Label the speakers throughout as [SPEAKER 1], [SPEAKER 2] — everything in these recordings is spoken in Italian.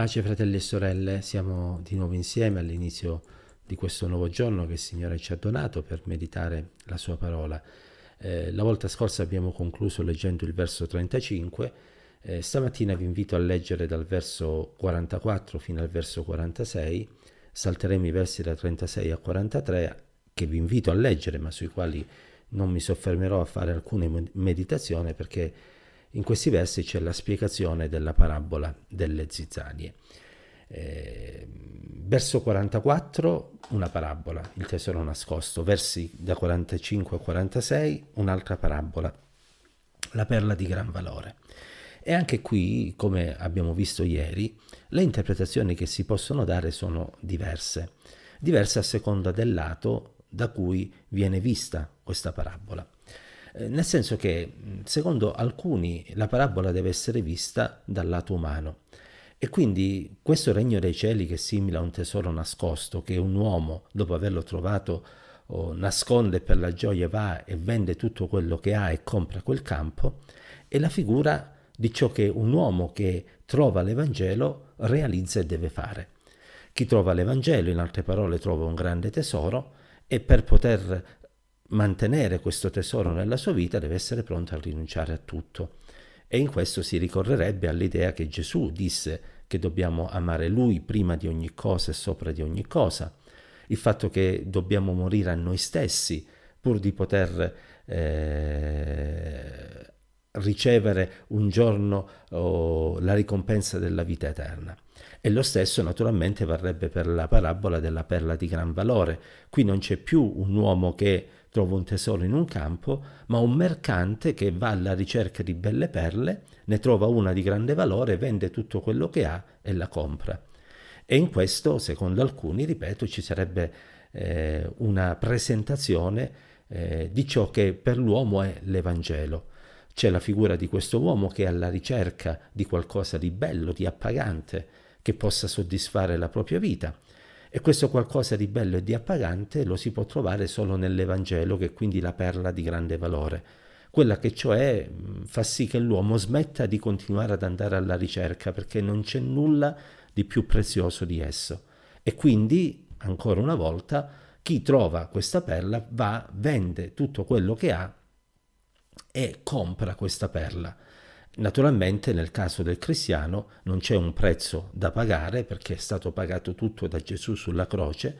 [SPEAKER 1] Pace fratelli e sorelle, siamo di nuovo insieme all'inizio di questo nuovo giorno che il Signore ci ha donato per meditare la sua parola. Eh, la volta scorsa abbiamo concluso leggendo il verso 35, eh, stamattina vi invito a leggere dal verso 44 fino al verso 46, salteremo i versi da 36 a 43 che vi invito a leggere ma sui quali non mi soffermerò a fare alcuna meditazione perché in questi versi c'è la spiegazione della parabola delle zizzanie. Eh, verso 44 una parabola, il tesoro nascosto, versi da 45 a 46 un'altra parabola, la perla di gran valore. E anche qui, come abbiamo visto ieri, le interpretazioni che si possono dare sono diverse, diverse a seconda del lato da cui viene vista questa parabola. Eh, nel senso che secondo alcuni la parabola deve essere vista dal lato umano. E quindi questo regno dei cieli che è simile a un tesoro nascosto, che un uomo, dopo averlo trovato, oh, nasconde per la gioia, va e vende tutto quello che ha e compra quel campo, è la figura di ciò che un uomo che trova l'Evangelo realizza e deve fare. Chi trova l'Evangelo, in altre parole, trova un grande tesoro e per poter mantenere questo tesoro nella sua vita deve essere pronto a rinunciare a tutto. E in questo si ricorrerebbe all'idea che Gesù disse che dobbiamo amare Lui prima di ogni cosa e sopra di ogni cosa, il fatto che dobbiamo morire a noi stessi pur di poter eh, ricevere un giorno oh, la ricompensa della vita eterna. E lo stesso naturalmente varrebbe per la parabola della perla di gran valore. Qui non c'è più un uomo che trova un tesoro in un campo, ma un mercante che va alla ricerca di belle perle, ne trova una di grande valore, vende tutto quello che ha e la compra. E in questo, secondo alcuni, ripeto, ci sarebbe eh, una presentazione eh, di ciò che per l'uomo è l'Evangelo. C'è la figura di questo uomo che è alla ricerca di qualcosa di bello, di appagante, che possa soddisfare la propria vita e questo qualcosa di bello e di appagante lo si può trovare solo nell'Evangelo, che è quindi la perla di grande valore, quella che cioè fa sì che l'uomo smetta di continuare ad andare alla ricerca perché non c'è nulla di più prezioso di esso. E quindi, ancora una volta, chi trova questa perla va, vende tutto quello che ha e compra questa perla. Naturalmente nel caso del cristiano non c'è un prezzo da pagare perché è stato pagato tutto da Gesù sulla croce,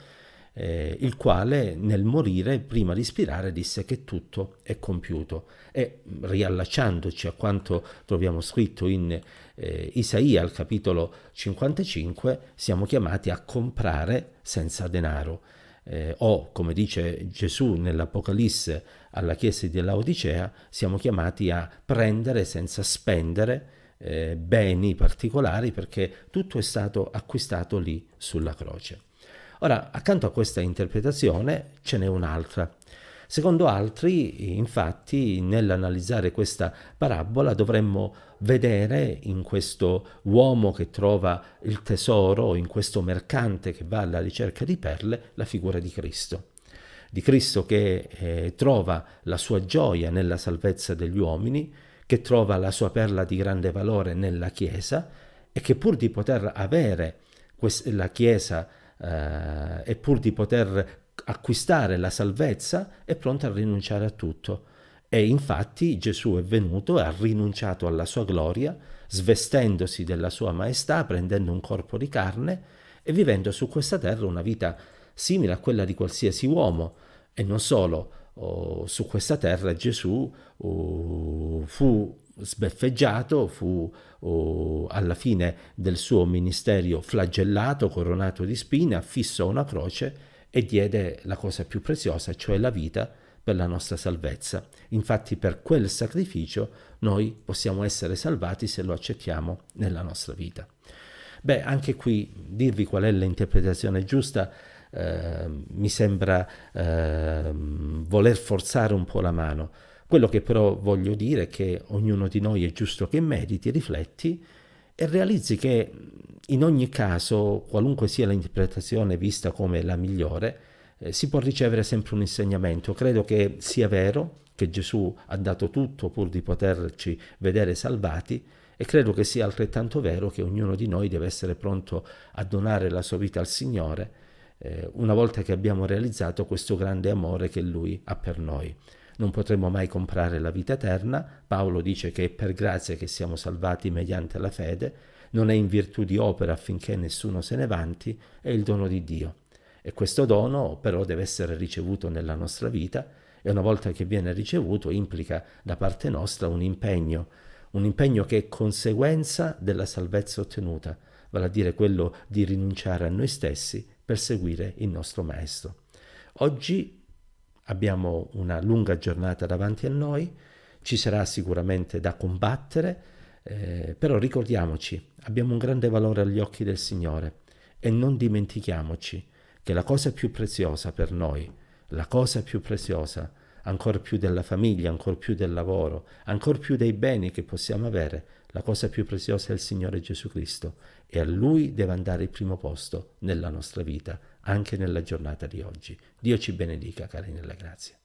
[SPEAKER 1] eh, il quale nel morire, prima di ispirare, disse che tutto è compiuto. E riallacciandoci a quanto troviamo scritto in eh, Isaia al capitolo 55, siamo chiamati a comprare senza denaro eh, o come dice Gesù nell'Apocalisse alla chiesa di Laodicea, siamo chiamati a prendere senza spendere eh, beni particolari perché tutto è stato acquistato lì sulla croce. Ora, accanto a questa interpretazione ce n'è un'altra. Secondo altri, infatti, nell'analizzare questa parabola dovremmo vedere in questo uomo che trova il tesoro, in questo mercante che va alla ricerca di perle, la figura di Cristo di Cristo che eh, trova la sua gioia nella salvezza degli uomini, che trova la sua perla di grande valore nella Chiesa e che pur di poter avere la Chiesa eh, e pur di poter acquistare la salvezza è pronto a rinunciare a tutto. E infatti Gesù è venuto e ha rinunciato alla sua gloria, svestendosi della sua maestà, prendendo un corpo di carne e vivendo su questa terra una vita simile a quella di qualsiasi uomo. E non solo, oh, su questa terra Gesù oh, fu sbeffeggiato, fu oh, alla fine del suo ministero flagellato, coronato di spine, affisso a una croce e diede la cosa più preziosa, cioè la vita, per la nostra salvezza. Infatti per quel sacrificio noi possiamo essere salvati se lo accettiamo nella nostra vita. Beh, anche qui dirvi qual è l'interpretazione giusta eh, mi sembra eh, voler forzare un po' la mano. Quello che però voglio dire è che ognuno di noi è giusto che mediti, rifletti, e realizzi che in ogni caso, qualunque sia l'interpretazione vista come la migliore, eh, si può ricevere sempre un insegnamento. Credo che sia vero che Gesù ha dato tutto pur di poterci vedere salvati e credo che sia altrettanto vero che ognuno di noi deve essere pronto a donare la sua vita al Signore eh, una volta che abbiamo realizzato questo grande amore che Lui ha per noi non potremo mai comprare la vita eterna. Paolo dice che è per grazia che siamo salvati mediante la fede, non è in virtù di opera affinché nessuno se ne vanti, è il dono di Dio. E questo dono però deve essere ricevuto nella nostra vita e una volta che viene ricevuto implica da parte nostra un impegno, un impegno che è conseguenza della salvezza ottenuta, vale a dire quello di rinunciare a noi stessi per seguire il nostro Maestro. Oggi abbiamo una lunga giornata davanti a noi, ci sarà sicuramente da combattere, eh, però ricordiamoci, abbiamo un grande valore agli occhi del Signore e non dimentichiamoci che la cosa più preziosa per noi, la cosa più preziosa, ancora più della famiglia, ancora più del lavoro, ancora più dei beni che possiamo avere, la cosa più preziosa è il Signore Gesù Cristo e a Lui deve andare il primo posto nella nostra vita anche nella giornata di oggi. Dio ci benedica, cari nella grazia.